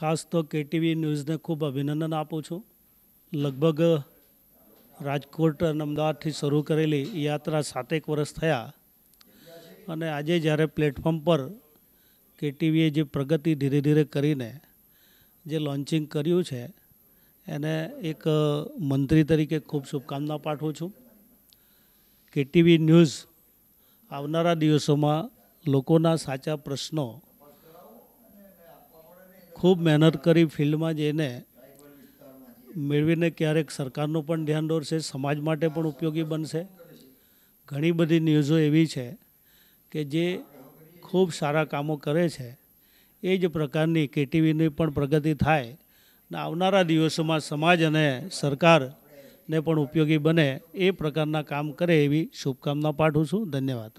ખાસ તો કેટીવી ન્યૂઝને ખૂબ અભિનંદન આપું છું લગભગ રાજકોટ અને અમદાવાદથી શરૂ કરેલી યાત્રા સાતેક વર્ષ થયા અને આજે જ્યારે પ્લેટફોર્મ પર કેટીવીએ જે પ્રગતિ ધીરે ધીરે કરીને જે લોન્ચિંગ કર્યું છે એને એક મંત્રી તરીકે ખૂબ શુભકામના પાઠવું છું કેટીવી ન્યૂઝ આવનારા દિવસોમાં લોકોના સાચા પ્રશ્નો ખૂબ મહેનત કરી ફિલ્ડમાં જઈને મેળવીને ક્યારેક સરકારનું પણ ધ્યાન દોરશે સમાજ માટે પણ ઉપયોગી બનશે ઘણી બધી ન્યૂઝો એવી છે કે જે ખૂબ સારા કામો કરે છે એ જ પ્રકારની કેટીવીની પણ પ્રગતિ થાય ને આવનારા દિવસોમાં સમાજ અને સરકારને પણ ઉપયોગી બને એ પ્રકારના કામ કરે એવી શુભકામના પાઠું છું ધન્યવાદ